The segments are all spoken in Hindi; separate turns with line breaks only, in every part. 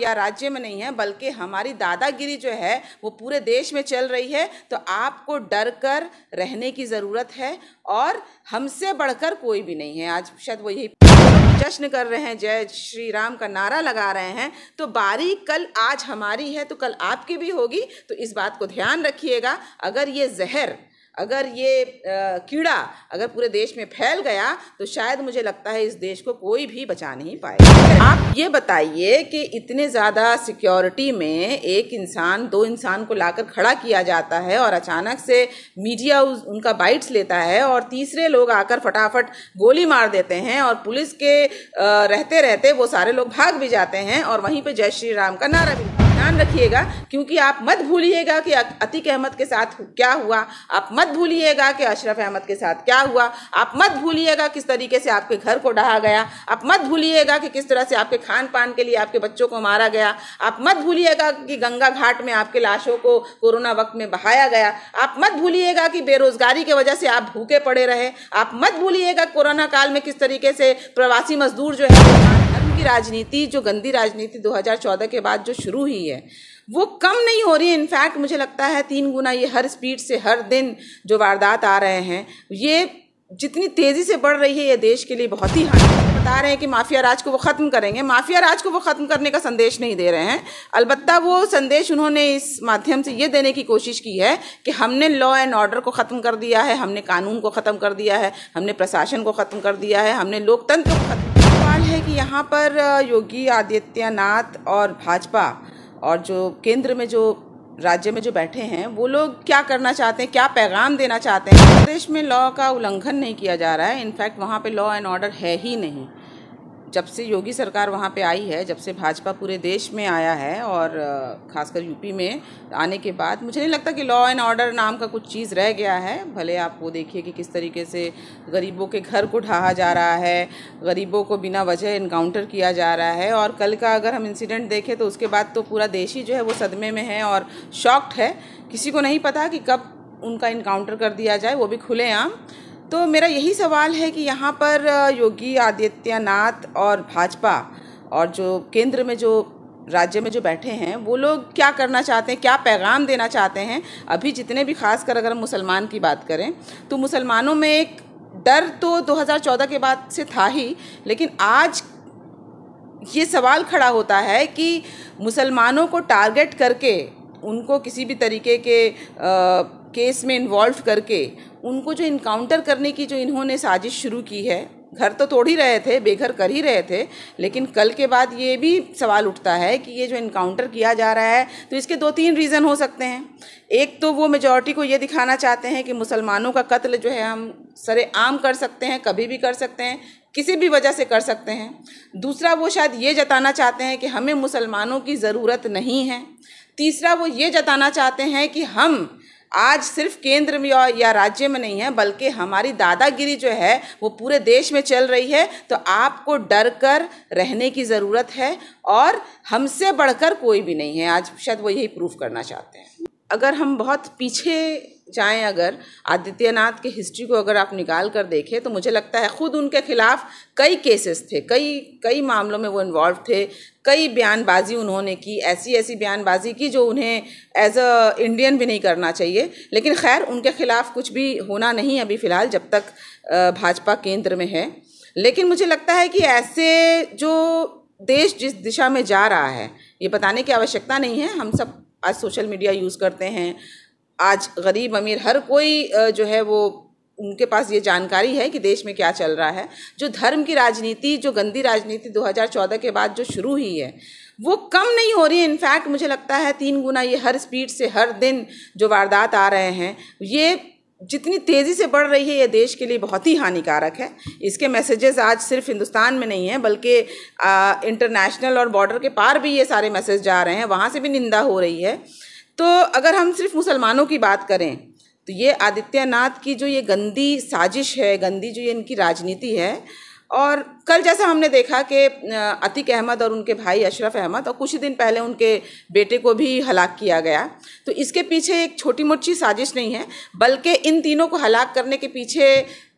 या राज्य में नहीं है बल्कि हमारी दादागिरी जो है वो पूरे देश में चल रही है तो आपको डर कर रहने की ज़रूरत है और हमसे बढ़कर कोई भी नहीं है आज शायद वो यही जश्न कर रहे हैं जय श्री राम का नारा लगा रहे हैं तो बारी कल आज हमारी है तो कल आपकी भी होगी तो इस बात को ध्यान रखिएगा अगर ये जहर अगर ये कीड़ा अगर पूरे देश में फैल गया तो शायद मुझे लगता है इस देश को कोई भी बचा नहीं पाएगा आप ये बताइए कि इतने ज़्यादा सिक्योरिटी में एक इंसान दो इंसान को लाकर खड़ा किया जाता है और अचानक से मीडिया उनका बाइट्स लेता है और तीसरे लोग आकर फटाफट गोली मार देते हैं और पुलिस के रहते रहते वो सारे लोग भाग भी जाते हैं और वहीं पर जय श्री राम का नारा भी ध्यान रखिएगा क्योंकि आप मत भूलिएगा कि अतीक अहमद के साथ क्या हुआ आप मत भूलिएगा कि अशरफ अहमद के साथ क्या हुआ आप मत भूलिएगा किस तरीके से आपके घर को ढहा गया आप मत भूलिएगा कि किस तरह से आपके खान पान के लिए आपके बच्चों को मारा गया आप मत भूलिएगा कि गंगा घाट में आपके लाशों को कोरोना वक्त में बहाया गया आप मत भूलिएगा कि बेरोजगारी की वजह से आप भूखे पड़े रहे आप मत भूलिएगा कोरोना काल में किस तरीके से प्रवासी मजदूर जो है की राजनीति जो गंदी राजनीति 2014 के बाद जो शुरू हुई है वो कम नहीं हो रही है इनफैक्ट मुझे लगता है तीन गुना ये हर स्पीड से हर दिन जो वारदात आ रहे हैं ये जितनी तेज़ी से बढ़ रही है ये देश के लिए बहुत ही हानि बता रहे हैं कि माफिया राज को वो ख़त्म करेंगे माफिया राज को वो ख़त्म करने का संदेश नहीं दे रहे हैं अलबत् वो संदेश उन्होंने इस माध्यम से ये देने की कोशिश की है कि हमने लॉ एंड ऑर्डर को ख़त्म कर दिया है हमने कानून को ख़त्म कर दिया है हमने प्रशासन को ख़त्म कर दिया है हमने लोकतंत्र को ख़त्म है कि यहाँ पर योगी आदित्यनाथ और भाजपा और जो केंद्र में जो राज्य में जो बैठे हैं वो लोग क्या करना चाहते हैं क्या पैगाम देना चाहते हैं प्रदेश में लॉ का उल्लंघन नहीं किया जा रहा है इनफैक्ट वहाँ पे लॉ एंड ऑर्डर है ही नहीं जब से योगी सरकार वहाँ पे आई है जब से भाजपा पूरे देश में आया है और खासकर यूपी में आने के बाद मुझे नहीं लगता कि लॉ एंड ऑर्डर नाम का कुछ चीज़ रह गया है भले आप वो देखिए कि किस तरीके से गरीबों के घर को ढहा जा रहा है गरीबों को बिना वजह इनकाउंटर किया जा रहा है और कल का अगर हम इंसिडेंट देखें तो उसके बाद तो पूरा देश ही जो है वो सदमे में है और शॉक्ड है किसी को नहीं पता कि कब उनका इनकाउंटर कर दिया जाए वो भी खुलेआम तो मेरा यही सवाल है कि यहाँ पर योगी आदित्यनाथ और भाजपा और जो केंद्र में जो राज्य में जो बैठे हैं वो लोग क्या करना चाहते हैं क्या पैगाम देना चाहते हैं अभी जितने भी खास कर अगर मुसलमान की बात करें तो मुसलमानों में एक डर तो 2014 के बाद से था ही लेकिन आज ये सवाल खड़ा होता है कि मुसलमानों को टारगेट करके उनको किसी भी तरीके के आ, केस में इन्वॉल्व करके उनको जो इनकाउंटर करने की जो इन्होंने साजिश शुरू की है घर तो तोड़ ही रहे थे बेघर कर ही रहे थे लेकिन कल के बाद ये भी सवाल उठता है कि ये जो इनकाउंटर किया जा रहा है तो इसके दो तीन रीज़न हो सकते हैं एक तो वो मेजॉरिटी को ये दिखाना चाहते हैं कि मुसलमानों का कत्ल जो है हम सरे आम कर सकते हैं कभी भी कर सकते हैं किसी भी वजह से कर सकते हैं दूसरा वो शायद ये जताना चाहते हैं कि हमें मुसलमानों की ज़रूरत नहीं है तीसरा वो ये जताना चाहते हैं कि हम आज सिर्फ केंद्र में या राज्य में नहीं है बल्कि हमारी दादागिरी जो है वो पूरे देश में चल रही है तो आपको डर कर रहने की ज़रूरत है और हमसे बढ़कर कोई भी नहीं है आज शायद वो यही प्रूफ करना चाहते हैं अगर हम बहुत पीछे जाएं अगर आदित्यनाथ के हिस्ट्री को अगर आप निकाल कर देखें तो मुझे लगता है ख़ुद उनके खिलाफ कई केसेस थे कई कई मामलों में वो इन्वॉल्व थे कई बयानबाजी उन्होंने की ऐसी ऐसी बयानबाजी की जो उन्हें एज अ इंडियन भी नहीं करना चाहिए लेकिन खैर उनके ख़िलाफ़ कुछ भी होना नहीं अभी फ़िलहाल जब तक भाजपा केंद्र में है लेकिन मुझे लगता है कि ऐसे जो देश जिस दिशा में जा रहा है ये बताने की आवश्यकता नहीं है हम सब आज सोशल मीडिया यूज़ करते हैं आज गरीब अमीर हर कोई जो है वो उनके पास ये जानकारी है कि देश में क्या चल रहा है जो धर्म की राजनीति जो गंदी राजनीति 2014 के बाद जो शुरू हुई है वो कम नहीं हो रही है इनफैक्ट मुझे लगता है तीन गुना ये हर स्पीड से हर दिन जो वारदात आ रहे हैं ये जितनी तेज़ी से बढ़ रही है ये देश के लिए बहुत ही हानिकारक है इसके मैसेजेस आज सिर्फ हिंदुस्तान में नहीं है बल्कि इंटरनेशनल और बॉर्डर के पार भी ये सारे मैसेज जा रहे हैं वहाँ से भी निंदा हो रही है तो अगर हम सिर्फ मुसलमानों की बात करें तो ये आदित्यनाथ की जो ये गंदी साजिश है गंदी जो ये इनकी राजनीति है और कल जैसा हमने देखा कि अतीक अहमद और उनके भाई अशरफ अहमद और कुछ ही दिन पहले उनके बेटे को भी हलाक किया गया तो इसके पीछे एक छोटी मोटी साजिश नहीं है बल्कि इन तीनों को हलाक करने के पीछे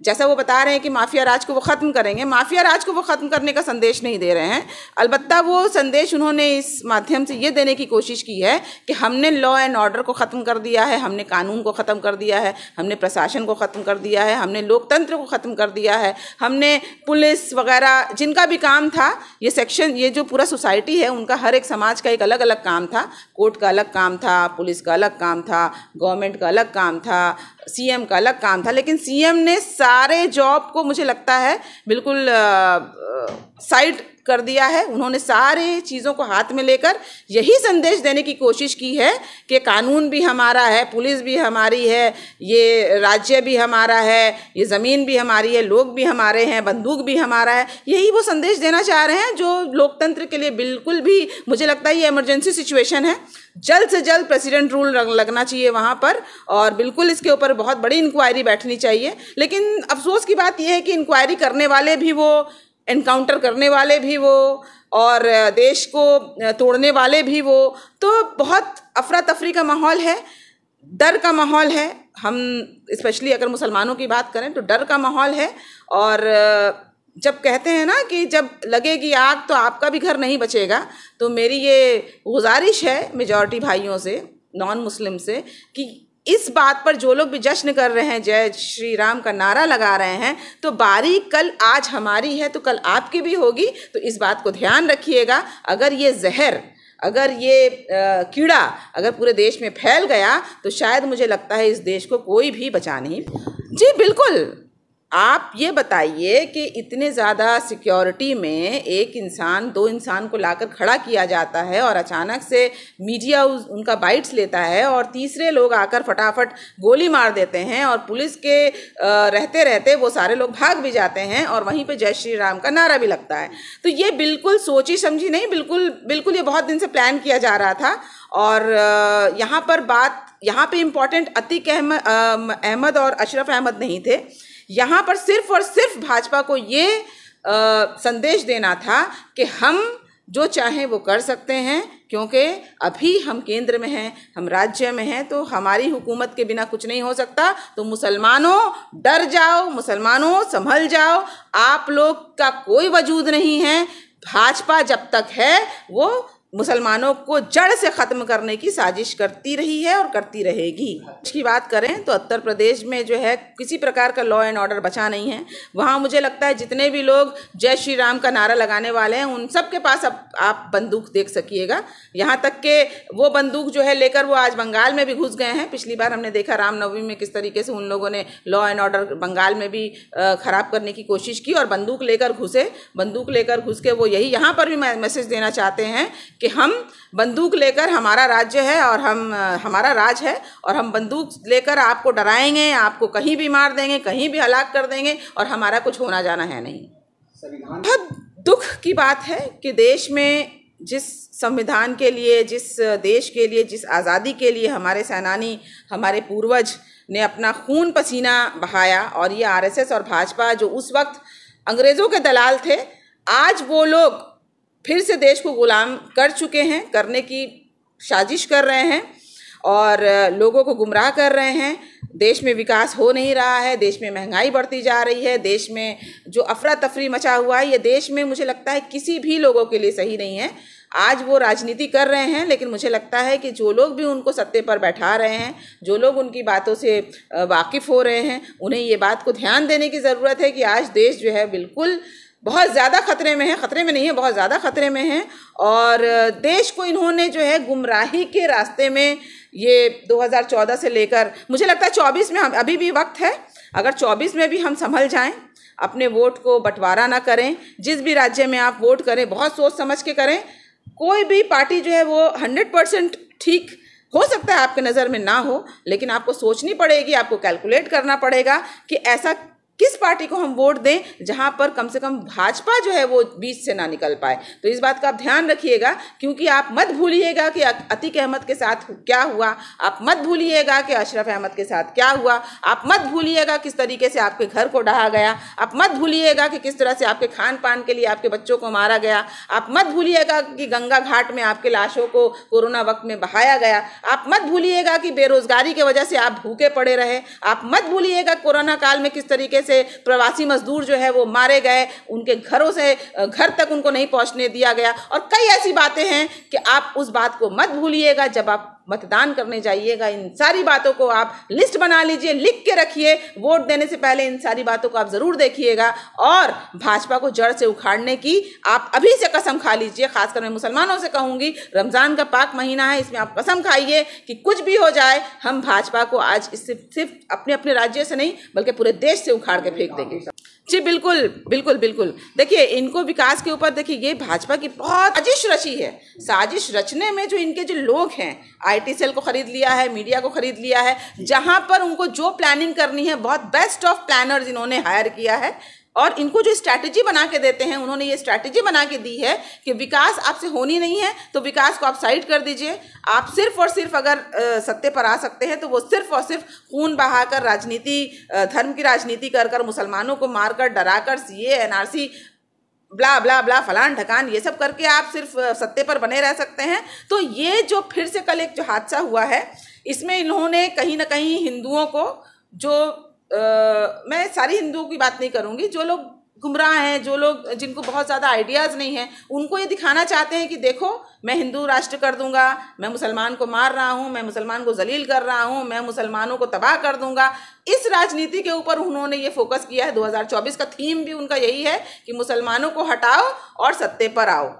जैसा वो बता रहे हैं कि माफिया राज को वो ख़त्म करेंगे माफिया राज को वो ख़त्म करने का संदेश नहीं दे रहे हैं अलबत् वो संदेश उन्होंने इस माध्यम से ये देने की कोशिश की है कि हमने लॉ एंड ऑर्डर को ख़त्म कर दिया है हमने कानून को ख़त्म कर दिया है हमने प्रशासन को ख़त्म कर दिया है हमने लोकतंत्र को ख़त्म कर दिया है हमने पुलिस वगैरह जिनका भी काम था ये सेक्शन ये जो पूरा सोसाइटी है उनका हर एक समाज का एक अलग अलग काम था कोर्ट का अलग काम था पुलिस का अलग काम था गवर्नमेंट का अलग काम था सीएम का अलग काम था लेकिन सीएम ने सारे जॉब को मुझे लगता है बिल्कुल साइड कर दिया है उन्होंने सारे चीज़ों को हाथ में लेकर यही संदेश देने की कोशिश की है कि कानून भी हमारा है पुलिस भी हमारी है ये राज्य भी हमारा है ये ज़मीन भी हमारी है लोग भी हमारे हैं बंदूक भी हमारा है यही वो संदेश देना चाह रहे हैं जो लोकतंत्र के लिए बिल्कुल भी मुझे लगता है ये इमरजेंसी सिचुएशन है जल्द से जल्द प्रेसिडेंट रूल लगना चाहिए वहाँ पर और बिल्कुल इसके ऊपर बहुत बड़ी इंक्वायरी बैठनी चाहिए लेकिन अफसोस की बात यह है कि इंक्वायरी करने वाले भी वो एनकाउंटर करने वाले भी वो और देश को तोड़ने वाले भी वो तो बहुत अफरा तफरी का माहौल है डर का माहौल है हम स्पेशली अगर मुसलमानों की बात करें तो डर का माहौल है और जब कहते हैं ना कि जब लगेगी आग तो आपका भी घर नहीं बचेगा तो मेरी ये गुजारिश है मेजॉरिटी भाइयों से नॉन मुस्लिम से कि इस बात पर जो लोग भी जश्न कर रहे हैं जय श्री राम का नारा लगा रहे हैं तो बारी कल आज हमारी है तो कल आपकी भी होगी तो इस बात को ध्यान रखिएगा अगर ये जहर अगर ये आ, कीड़ा अगर पूरे देश में फैल गया तो शायद मुझे लगता है इस देश को कोई भी बचा नहीं जी बिल्कुल आप ये बताइए कि इतने ज़्यादा सिक्योरिटी में एक इंसान दो इंसान को लाकर खड़ा किया जाता है और अचानक से मीडिया उस उनका बाइट्स लेता है और तीसरे लोग आकर फटाफट गोली मार देते हैं और पुलिस के रहते रहते वो सारे लोग भाग भी जाते हैं और वहीं पे जय श्री राम का नारा भी लगता है तो ये बिल्कुल सोची समझी नहीं बिल्कुल बिल्कुल ये बहुत दिन से प्लान किया जा रहा था और यहाँ पर बात यहाँ पर इम्पॉर्टेंट अतिक अहमद और अशरफ अहमद नहीं थे यहाँ पर सिर्फ और सिर्फ भाजपा को ये आ, संदेश देना था कि हम जो चाहें वो कर सकते हैं क्योंकि अभी हम केंद्र में हैं हम राज्य में हैं तो हमारी हुकूमत के बिना कुछ नहीं हो सकता तो मुसलमानों डर जाओ मुसलमानों संभल जाओ आप लोग का कोई वजूद नहीं है भाजपा जब तक है वो मुसलमानों को जड़ से ख़त्म करने की साजिश करती रही है और करती रहेगी इसकी बात करें तो उत्तर प्रदेश में जो है किसी प्रकार का लॉ एंड ऑर्डर बचा नहीं है वहाँ मुझे लगता है जितने भी लोग जय श्री राम का नारा लगाने वाले हैं उन सब के पास अब आप बंदूक देख सकिएगा यहाँ तक के वो बंदूक जो है लेकर वो आज बंगाल में भी घुस गए हैं पिछली बार हमने देखा रामनवमी में किस तरीके से उन लोगों ने लॉ एंड ऑर्डर बंगाल में भी ख़राब करने की कोशिश की और बंदूक लेकर घुसे बंदूक लेकर घुस के वो यही यहाँ पर भी मैसेज देना चाहते हैं कि हम बंदूक लेकर हमारा राज्य है और हम हमारा राज है और हम बंदूक लेकर आपको डराएंगे आपको कहीं भी मार देंगे कहीं भी हलाक कर देंगे और हमारा कुछ होना जाना है नहीं बहुत दुख की बात है कि देश में जिस संविधान के लिए जिस देश के लिए जिस आज़ादी के लिए हमारे सेनानी हमारे पूर्वज ने अपना खून पसीना बहाया और ये आरएसएस और भाजपा जो उस वक्त अंग्रेज़ों के दलाल थे आज वो लोग फिर से देश को गुलाम कर चुके हैं करने की साजिश कर रहे हैं और लोगों को गुमराह कर रहे हैं देश में विकास हो नहीं रहा है देश में महंगाई बढ़ती जा रही है देश में जो अफरा तफरी मचा हुआ है ये देश में मुझे लगता है किसी भी लोगों के लिए सही नहीं है आज वो राजनीति कर रहे हैं लेकिन मुझे लगता है कि जो लोग भी उनको सत्ते पर बैठा रहे हैं जो लोग उनकी बातों से वाकिफ़ हो रहे हैं उन्हें ये बात को ध्यान देने की ज़रूरत है कि आज देश जो है बिल्कुल बहुत ज़्यादा खतरे में है खतरे में नहीं है बहुत ज़्यादा खतरे में है और देश को इन्होंने जो है गुमराही के रास्ते में ये 2014 से लेकर मुझे लगता है 24 में हम अभी भी वक्त है अगर 24 में भी हम संभल जाएं अपने वोट को बंटवारा ना करें जिस भी राज्य में आप वोट करें बहुत सोच समझ के करें कोई भी पार्टी जो है वो हंड्रेड परसेंट ठीक हो सकता है आपके नज़र में ना हो लेकिन आपको सोचनी पड़ेगी आपको कैलकुलेट करना पड़ेगा कि ऐसा किस पार्टी को हम वोट दें जहां पर कम से कम भाजपा जो है वो बीच से ना निकल पाए तो इस बात का आप ध्यान रखिएगा क्योंकि आप मत भूलिएगा कि अतीक अहमद के साथ क्या हुआ आप मत भूलिएगा कि अशरफ अहमद के साथ क्या हुआ आप मत भूलिएगा किस तरीके से आपके घर को ढहा गया आप मत भूलिएगा कि किस तरह से आपके खान पान के लिए आपके बच्चों को मारा गया आप मत भूलिएगा कि गंगा घाट में आपके लाशों को कोरोना वक्त में बहाया गया आप मत भूलिएगा कि बेरोजगारी की वजह से आप भूखे पड़े रहे आप मत भूलिएगा कोरोना काल में किस तरीके से प्रवासी मजदूर जो है वो मारे गए उनके घरों से घर तक उनको नहीं पहुंचने दिया गया और कई ऐसी बातें हैं कि आप उस बात को मत भूलिएगा जब आप मतदान करने जाइएगा इन सारी बातों को आप लिस्ट बना लीजिए लिख के रखिए वोट देने से पहले इन सारी बातों को आप ज़रूर देखिएगा और भाजपा को जड़ से उखाड़ने की आप अभी से कसम खा लीजिए खासकर मैं मुसलमानों से कहूँगी रमज़ान का पाक महीना है इसमें आप कसम खाइए कि कुछ भी हो जाए हम भाजपा को आज इससे सिर्फ अपने अपने राज्य से नहीं बल्कि पूरे देश से उखाड़ के फेंक देंगे जी बिल्कुल बिल्कुल बिल्कुल देखिए इनको विकास के ऊपर देखिए ये भाजपा की बहुत साजिश रची है साजिश रचने में जो इनके जो लोग हैं आईटी सेल को खरीद लिया है मीडिया को खरीद लिया है जहाँ पर उनको जो प्लानिंग करनी है बहुत बेस्ट ऑफ प्लानर्स इन्होंने हायर किया है और इनको जो स्ट्रैटेजी बना के देते हैं उन्होंने ये स्ट्रैटेजी बना के दी है कि विकास आपसे होनी नहीं है तो विकास को आप साइड कर दीजिए आप सिर्फ और सिर्फ अगर सत्ते पर आ सकते हैं तो वो सिर्फ और सिर्फ खून बहाकर राजनीति धर्म की राजनीति कर कर मुसलमानों को मारकर डराकर सी ए एन आर सी ब्ला ब्ला ब्ला फलान ढकान ये सब करके आप सिर्फ सत्ते पर बने रह सकते हैं तो ये जो फिर से कल एक जो हादसा हुआ है इसमें इन्होंने कहीं ना कहीं हिंदुओं को जो आ, मैं सारी हिंदुओं की बात नहीं करूँगी जो लोग गुमराह हैं जो लोग जिनको बहुत ज़्यादा आइडियाज़ नहीं हैं उनको ये दिखाना चाहते हैं कि देखो मैं हिंदू राष्ट्र कर दूंगा मैं मुसलमान को मार रहा हूँ मैं मुसलमान को जलील कर रहा हूँ मैं मुसलमानों को तबाह कर दूंगा इस राजनीति के ऊपर उन्होंने ये फोकस किया है 2024 का थीम भी उनका यही है कि मुसलमानों को हटाओ और सत्ते पर आओ